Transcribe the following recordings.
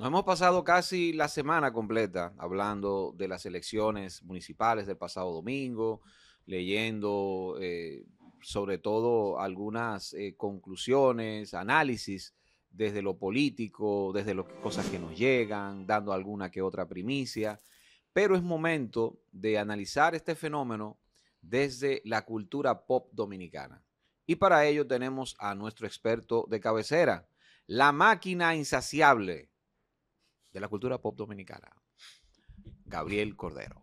Nos hemos pasado casi la semana completa hablando de las elecciones municipales del pasado domingo, leyendo eh, sobre todo algunas eh, conclusiones, análisis desde lo político, desde las cosas que nos llegan, dando alguna que otra primicia. Pero es momento de analizar este fenómeno desde la cultura pop dominicana. Y para ello tenemos a nuestro experto de cabecera, la máquina insaciable, de la cultura pop dominicana, Gabriel Cordero.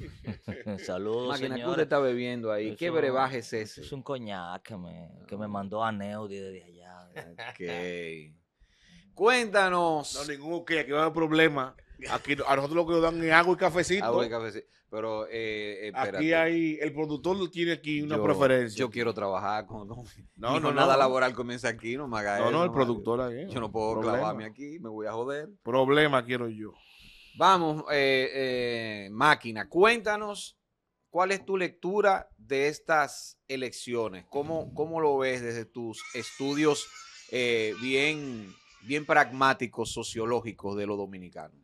Saludos, Máquina, señor. ¿qué estás está bebiendo ahí? ¿Qué brebaje es ese? Es un coñac que me, mandó a Neudi desde allá. ok. Cuéntanos. No, ningún ok, aquí va a problema. Aquí a nosotros lo que nos dan es agua y cafecito. Pero eh, aquí hay, el productor tiene aquí una preferencia. Yo quiero trabajar con. No, no, nada laboral comienza aquí, no me No, no, el productor aquí. Yo no puedo clavarme aquí, me voy a joder. Problema quiero yo. Vamos, eh, eh, máquina, cuéntanos cuál es tu lectura de estas elecciones. ¿Cómo, cómo lo ves desde tus estudios bien, bien pragmáticos, sociológicos de los dominicanos?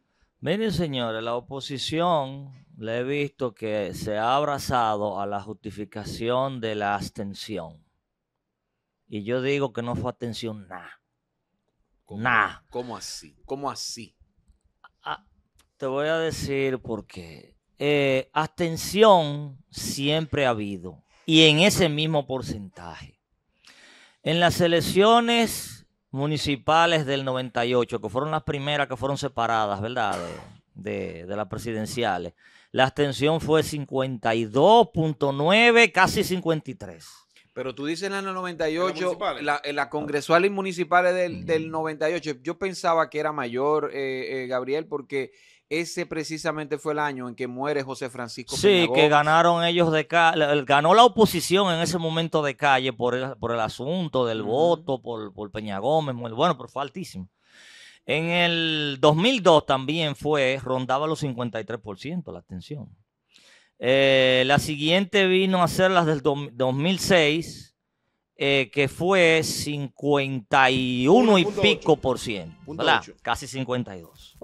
Miren, señores, la oposición le he visto que se ha abrazado a la justificación de la abstención. Y yo digo que no fue abstención nada. Nada. ¿Cómo así? ¿Cómo así? Ah, te voy a decir por qué. Eh, abstención siempre ha habido y en ese mismo porcentaje. En las elecciones municipales del 98, que fueron las primeras que fueron separadas, ¿verdad? De, de, las presidenciales. La abstención fue 52.9, casi 53. Pero tú dices en el 98, ¿En la, las congresuales y municipales del, del, 98, mm. yo pensaba que era mayor, eh, eh, Gabriel, porque ese precisamente fue el año en que muere José Francisco. Sí, que ganaron ellos de calle, ganó la oposición en ese momento de calle por el, asunto del voto, por, Peña Gómez, bueno, pero fue altísimo. En el 2002 también fue, rondaba los 53% la atención eh, la siguiente vino a ser las del 2006, eh, que fue 51 y pico por ciento, casi 52.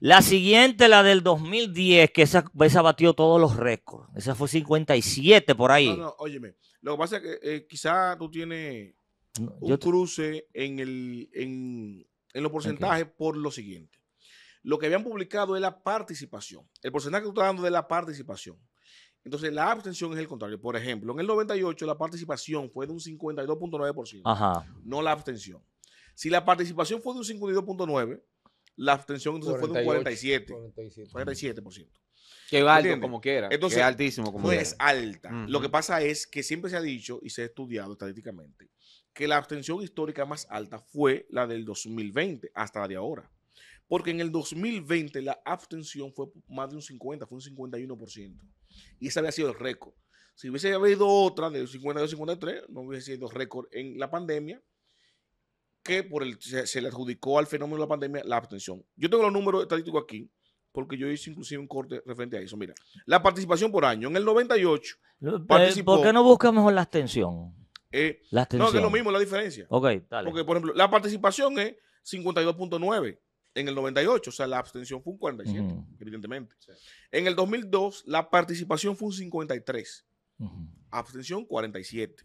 La siguiente, la del 2010, que esa, esa batió todos los récords. Esa fue 57 por ahí. No, no, óyeme. Lo que pasa es que eh, quizás tú tienes un cruce en, el, en, en los porcentajes por lo siguiente. Lo que habían publicado es la participación. El porcentaje que tú estás dando de la participación. Entonces, la abstención es el contrario. Por ejemplo, en el 98 la participación fue de un 52.9%. No la abstención. Si la participación fue de un 52.9%, la abstención entonces fue de un 47%. 47%. Que va alto como quiera. Entonces, que altísimo como es alta. Lo que pasa es que siempre se ha dicho y se ha estudiado estadísticamente que la abstención histórica más alta fue la del 2020 hasta la de ahora. Porque en el 2020 la abstención fue más de un 50, fue un 51%. Y ese había sido el récord. Si hubiese habido otra del 52-53, no hubiese sido récord en la pandemia, que por el, se, le adjudicó al fenómeno de la pandemia la abstención. Yo tengo los números estadísticos aquí, porque yo hice inclusive un corte referente a eso. Mira, la participación por año. En el 98 eh, ¿Por qué no busca mejor la abstención? Eh, no, es lo mismo, la diferencia. Ok, dale. Porque, por ejemplo, la participación es 52.9 en el 98, o sea, la abstención fue un 47, evidentemente. En el 2002, la participación fue un 53, abstención 47.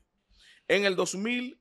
En el 2000,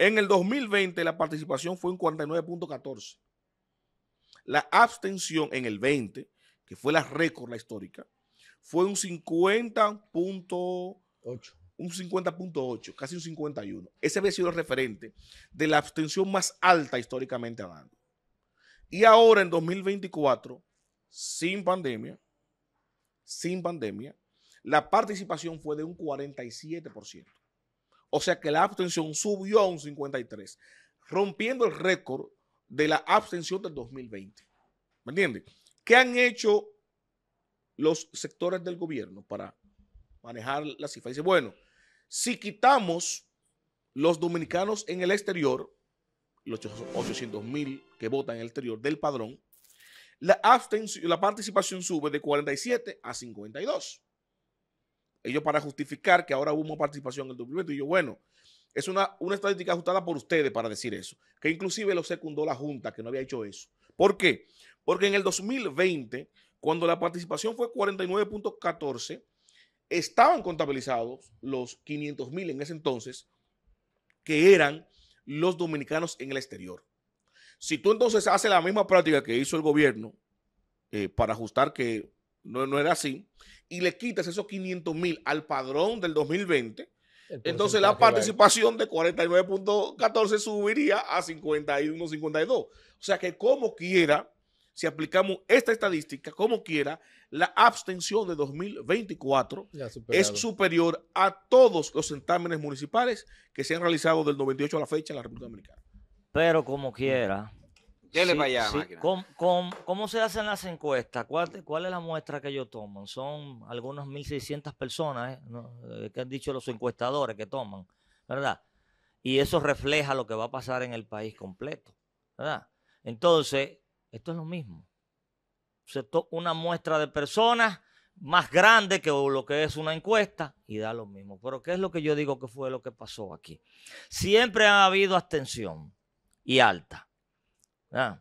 En el 2020 la participación fue un 49.14. La abstención en el 20, que fue la récord, la histórica, fue un 50.8. Un 50.8, casi un 51. Ese había sido el referente de la abstención más alta históricamente hablando. Y ahora en 2024, sin pandemia, sin pandemia, la participación fue de un 47%. O sea que la abstención subió a un 53, rompiendo el récord de la abstención del 2020. ¿Me entiendes? ¿Qué han hecho los sectores del gobierno para manejar la cifra? Dice, bueno, si quitamos los dominicanos en el exterior, los 800 mil que votan en el exterior del padrón, la, abstención, la participación sube de 47 a 52 ellos para justificar que ahora hubo participación en el documento. Y yo, bueno, es una, estadística ajustada por ustedes para decir eso, que inclusive lo secundó la Junta, que no había hecho eso. ¿Por qué? Porque en el 2020, cuando la participación fue 49.14, estaban contabilizados los 500 mil en ese entonces, que eran los dominicanos en el exterior. Si tú entonces haces la misma práctica que hizo el gobierno eh, para ajustar que no, era así, y le quitas esos 500 mil al padrón del 2020, entonces la participación de 49.14 subiría a 51.52. O sea que como quiera, si aplicamos esta estadística, como quiera, la abstención de 2024 es superior a todos los centámenes municipales que se han realizado del 98 a la fecha en la República Dominicana. Pero como quiera, ¿Qué ¿Cómo, se hacen las encuestas? ¿Cuál, es la muestra que ellos toman? Son algunas 1.600 personas ¿eh? Eh, que han dicho los encuestadores que toman, ¿verdad? Y eso refleja lo que va a pasar en el país completo, ¿verdad? Entonces, esto es lo mismo. Se una muestra de personas más grande que lo que es una encuesta y da lo mismo. Pero ¿qué es lo que yo digo que fue lo que pasó aquí? Siempre ha habido abstención y alta. Ah.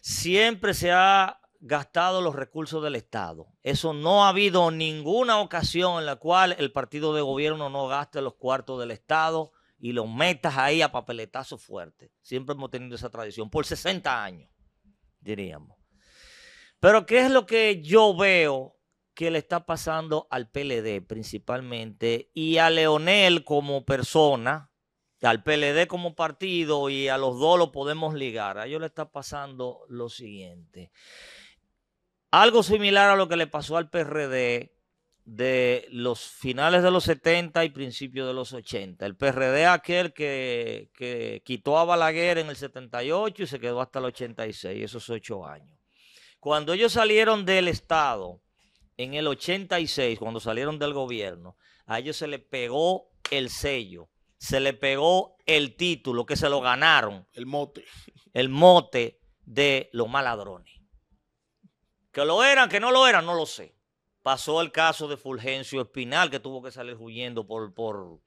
Siempre se ha gastado los recursos del Estado. Eso no ha habido ninguna ocasión en la cual el partido de gobierno no gaste los cuartos del Estado y los metas ahí a papeletazo fuerte. Siempre hemos tenido esa tradición, por 60 años, diríamos. Pero ¿qué es lo que yo veo que le está pasando al PLD principalmente y a Leonel como persona? al PLD como partido y a los dos lo podemos ligar. A ellos le está pasando lo siguiente. Algo similar a lo que le pasó al PRD de los finales de los 70 y principios de los 80. El PRD aquel que, que quitó a Balaguer en el 78 y se quedó hasta el 86, esos ocho años. Cuando ellos salieron del Estado en el 86, cuando salieron del gobierno, a ellos se les pegó el sello se le pegó el título que se lo ganaron. El mote. El mote de los maladrones. Que lo eran, que no lo eran, no lo sé. Pasó el caso de Fulgencio Espinal, que tuvo que salir huyendo por, por,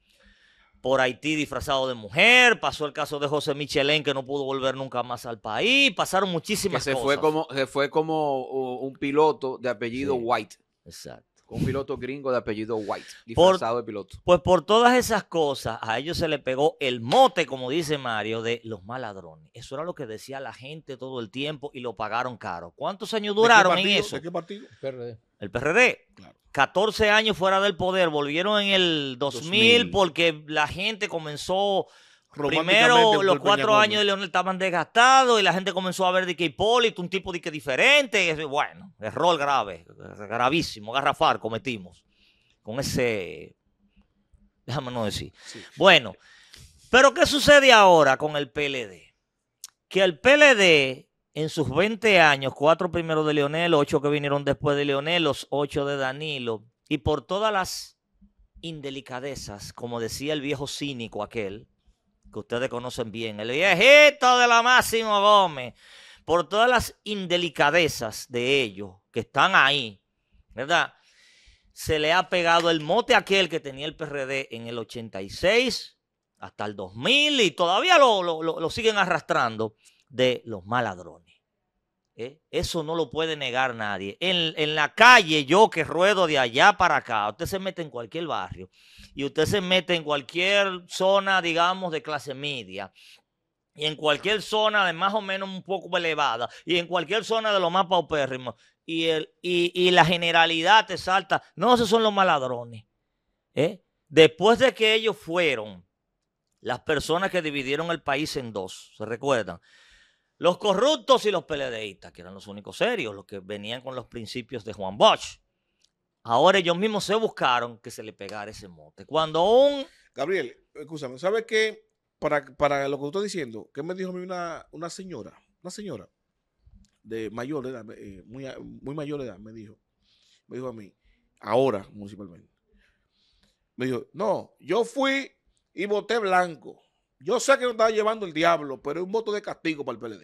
por Haití disfrazado de mujer, pasó el caso de José Michelén que no pudo volver nunca más al país, pasaron muchísimas se cosas. Fue como, se fue como uh, un piloto de apellido White. Exacto un piloto gringo de apellido White, disfrazado de piloto. Pues por todas esas cosas, a ellos se le pegó el mote, como dice Mario, de los maladrones. Eso era lo que decía la gente todo el tiempo y lo pagaron caro. ¿Cuántos años duraron en eso? ¿De qué partido? PRD. El PRD. Claro. 14 años fuera del poder. Volvieron en el 2000. porque la gente comenzó Primero, los cuatro años de Leonel estaban desgastados y la gente comenzó a ver de que Hipólito, un tipo de que diferente. bueno, error grave, gravísimo, garrafar cometimos con ese. Déjame no decir. Bueno, pero ¿qué sucede ahora con el PLD? Que el PLD en sus 20 años, cuatro primeros de Leonel, ocho que vinieron después de Leonel, los ocho de Danilo, y por todas las indelicadezas, como decía el viejo cínico aquel, que ustedes conocen bien, el viejito de la Máximo Gómez, por todas las indelicadezas de ellos que están ahí, ¿verdad? Se le ha pegado el mote aquel que tenía el PRD en el 86 hasta el 2000 y todavía lo, lo, lo siguen arrastrando de los maladrones. ¿eh? Eso no lo puede negar nadie. En, la calle, yo que ruedo de allá para acá, usted se mete en cualquier barrio y usted se mete en cualquier zona, digamos, de clase media. Y en cualquier zona de más o menos un poco elevada. Y en cualquier zona de lo más paupérrimo. Y, el, y, la generalidad te salta. No, esos son los maladrones. ¿eh? Después de que ellos fueron las personas que dividieron el país en dos, ¿se recuerdan? Los corruptos y los peledeístas, que eran los únicos serios, los que venían con los principios de Juan Bosch. Ahora ellos mismos se buscaron que se le pegara ese mote. Cuando un... Gabriel, escúchame, ¿sabes qué? Para, para lo que tú estás diciendo, ¿qué me dijo a mí una, señora? Una señora de mayor edad, eh, muy, muy mayor edad, me dijo. Me dijo a mí, ahora municipalmente. Me dijo, no, yo fui y voté blanco yo sé que lo está llevando el diablo, pero es un voto de castigo para el PLD.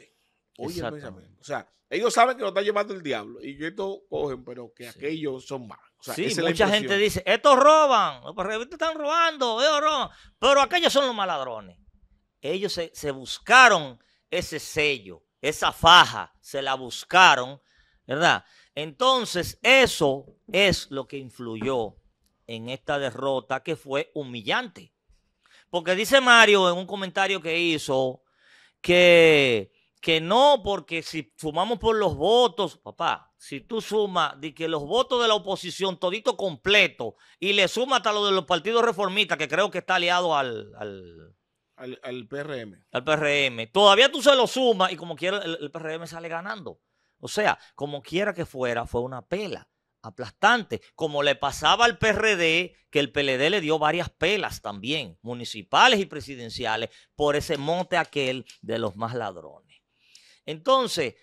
Oye, o sea, ellos saben que lo está llevando el diablo y estos cogen, pero que aquellos son malos. sí, mucha gente dice, estos roban, los están robando, ellos roban, pero aquellos son los maladrones. Ellos se, se buscaron ese sello, esa faja, se la buscaron, ¿verdad? Entonces, eso es lo que influyó en esta derrota que fue humillante. Porque dice Mario en un comentario que hizo que, que no, porque si sumamos por los votos, papá, si tú sumas de que los votos de la oposición todito completo y le sumas hasta lo de los partidos reformistas, que creo que está aliado al, al al, PRM. Al PRM. Todavía tú se lo sumas y como quiera el, PRM sale ganando. O sea, como quiera que fuera, fue una pela aplastante, como le pasaba al PRD, que el PLD le dio varias pelas también, municipales y presidenciales, por ese monte aquel de los más ladrones. Entonces,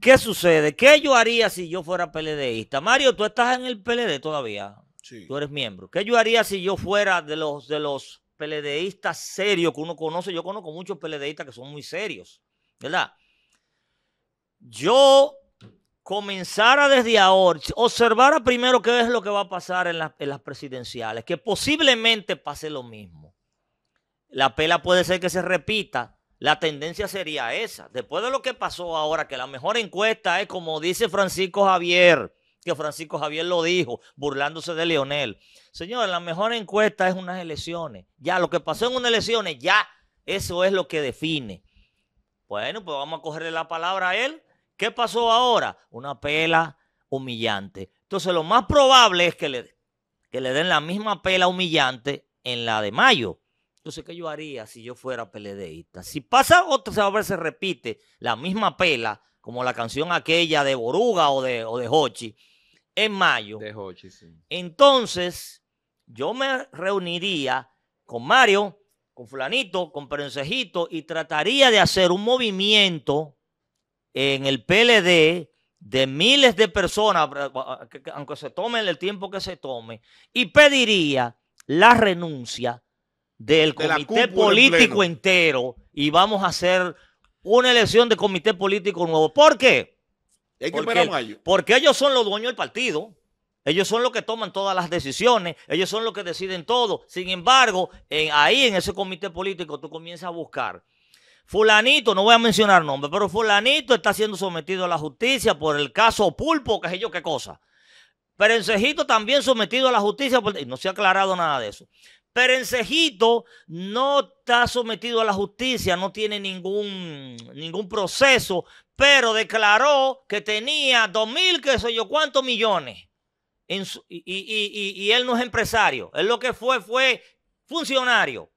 ¿qué sucede? ¿Qué yo haría si yo fuera PLDista? Mario, tú estás en el PLD todavía. Sí. Tú eres miembro. ¿Qué yo haría si yo fuera de los, de los PLDistas serios que uno conoce? Yo conozco muchos PLDistas que son muy serios, ¿verdad? Yo comenzara desde ahora, observara primero qué es lo que va a pasar en, las presidenciales, que posiblemente pase lo mismo. La pela puede ser que se repita, la tendencia sería esa. Después de lo que pasó ahora, que la mejor encuesta es como dice Francisco Javier, que Francisco Javier lo dijo, burlándose de Leonel. Señores, la mejor encuesta es unas elecciones. Ya, lo que pasó en unas elecciones, ya, eso es lo que define. Bueno, pues vamos a cogerle la palabra a él ¿Qué pasó ahora? Una pela humillante. Entonces, lo más probable es que le, le den la misma pela humillante en la de mayo. Entonces, ¿qué yo haría si yo fuera peledeísta? Si pasa otra vez se repite la misma pela, como la canción aquella de Boruga o de, o de Hochi, en mayo. De Hochi, sí. Entonces, yo me reuniría con Mario, con Fulanito, con Perencejito y trataría de hacer un movimiento en el PLD de miles de personas, aunque se tome el tiempo que se tome, y pediría la renuncia del comité político entero y vamos a hacer una elección de comité político nuevo. ¿Por qué? porque, ellos son los dueños del partido. Ellos son los que toman todas las decisiones, ellos son los que deciden todo. Sin embargo, ahí en ese comité político tú comienzas a buscar Fulanito, no voy a mencionar nombre, pero fulanito está siendo sometido a la justicia por el caso Pulpo, qué sé yo, qué cosa. Perencejito también sometido a la justicia, no se ha aclarado nada de eso. Perencejito no está sometido a la justicia, no tiene ningún, ningún proceso, pero declaró que tenía dos mil, qué sé yo, cuántos millones. y, él no es empresario, él lo que fue fue funcionario.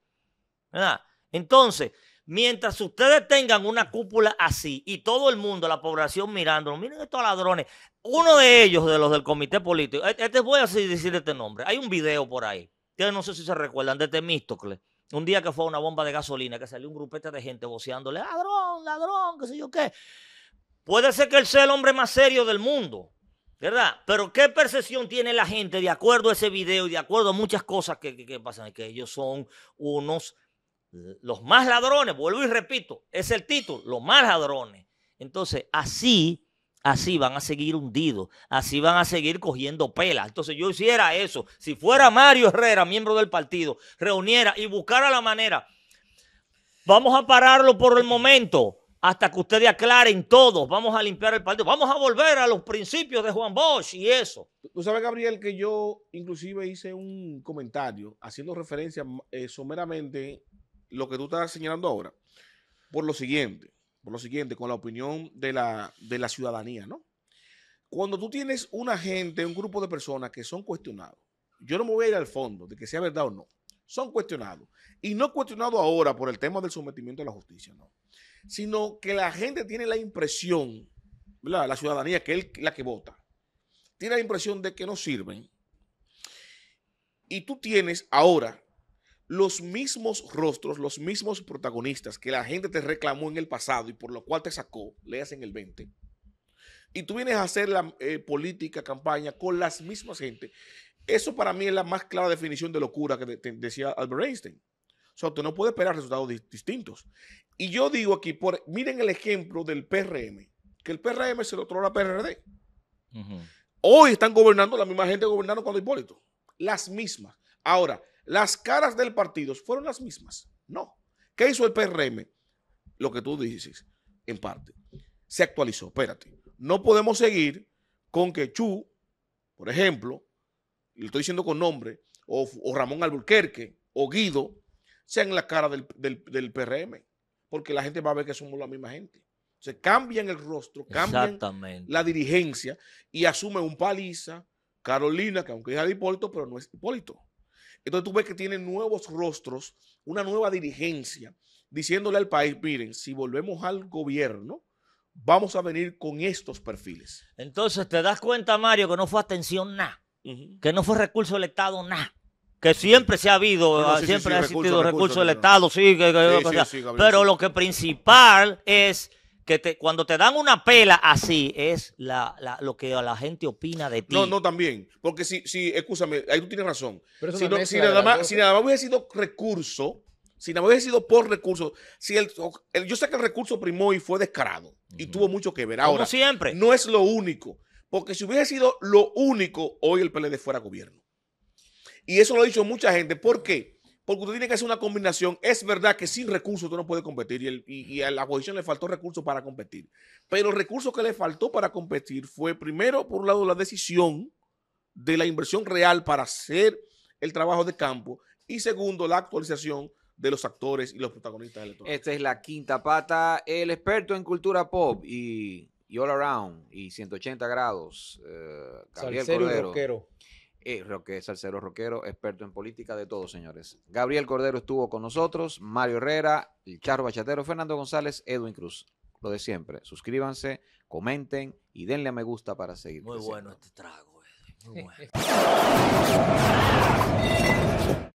Entonces, Mientras ustedes tengan una cúpula así y todo el mundo, la población mirándolo, miren estos ladrones. Uno de ellos, de los del comité político, e-, este voy a decir este nombre. Hay un video por ahí. que no sé si se recuerdan de Temístocles, Un día que fue una bomba de gasolina, que salió un grupete de gente voceándole, ladrón, ladrón, qué sé yo qué. Puede ser que él sea el hombre más serio del mundo, ¿verdad? Pero ¿qué percepción tiene la gente de acuerdo a ese video de acuerdo a muchas cosas que, que pasan? Que ellos son unos los más ladrones, vuelvo y repito, es el título, los más ladrones. Entonces, así, así van a seguir hundidos, así van a seguir cogiendo pelas. Entonces, yo hiciera eso. Si fuera Mario Herrera, miembro del partido, reuniera y buscara la manera. Vamos a pararlo por el momento hasta que ustedes aclaren todos. Vamos a limpiar el partido. Vamos a volver a los principios de Juan Bosch y eso. Tú sabes, Gabriel, que yo inclusive hice un comentario haciendo referencia eh, someramente lo que tú estás señalando ahora, por lo siguiente, por lo siguiente, con la opinión de la, ciudadanía, ¿no? Cuando tú tienes una gente, un grupo de personas que son cuestionados, yo no me voy a ir al fondo de que sea verdad o no, son cuestionados. Y no cuestionados ahora por el tema del sometimiento a la justicia, no. Sino que la gente tiene la impresión, ¿verdad? la ciudadanía, que es la que vota, tiene la impresión de que no sirven. Y tú tienes ahora los mismos rostros, los mismos protagonistas que la gente te reclamó en el pasado y por lo cual te sacó, leas en el 20, y tú vienes a hacer la eh, política, campaña con las mismas gente. Eso para mí es la más clara definición de locura que decía Albert Einstein. O sea, tú no puedes esperar resultados distintos. Y yo digo aquí, por, miren el ejemplo del PRM, que el PRM se lo otro la PRD. Hoy están gobernando la misma gente gobernando cuando Hipólito. Las mismas. Ahora, las caras del partido fueron las mismas. No. ¿Qué hizo el PRM? Lo que tú dices, en parte. Se actualizó, espérate. No podemos seguir con que Chu, por ejemplo, lo estoy diciendo con nombre, o, Ramón Alburquerque, o Guido, sean la cara del, PRM, porque la gente va a ver que somos la misma gente. Se cambian el rostro, cambian la dirigencia y asume un paliza, Carolina, que aunque es de Hipólito, pero no es Hipólito. Entonces tú ves que tienen nuevos rostros, una nueva dirigencia, diciéndole al país, miren, si volvemos al gobierno, vamos a venir con estos perfiles. Entonces te das cuenta, Mario, que no fue atención nada, que no fue recurso del Estado nada. Que siempre se ha habido, ah, siempre ha existido recurso, del Estado, sí, pero lo que principal es que te, cuando te dan una pela así es lo que la gente opina de ti. No, no, también. Porque si, si escúchame, ahí tú tienes razón. si, nada más, si, hubiese sido recurso, si nada más hubiese sido por recurso, si el, yo sé que el recurso primó y fue descarado y tuvo mucho que ver. Ahora, siempre. No es lo único. Porque si hubiese sido lo único, hoy el PLD fuera gobierno. Y eso lo ha dicho mucha gente. ¿Por qué? porque usted tiene que hacer una combinación. Es verdad que sin recursos usted no puede competir y, a la oposición le faltó recursos para competir. Pero el recurso que le faltó para competir fue, primero, por un lado, la decisión de la inversión real para hacer el trabajo de campo y segundo, la actualización de los actores y los protagonistas electorales. Esta es la quinta pata, el experto en cultura pop y, all around y 180 grados, eh, Gabriel eh, roque, salsero rockero, experto en política, de todos, señores. Gabriel Cordero estuvo con nosotros, Mario Herrera, el Charro Bachatero, Fernando González, Edwin Cruz. Lo de siempre, suscríbanse, comenten y denle a me gusta para seguir. Muy bueno este trago, muy bueno.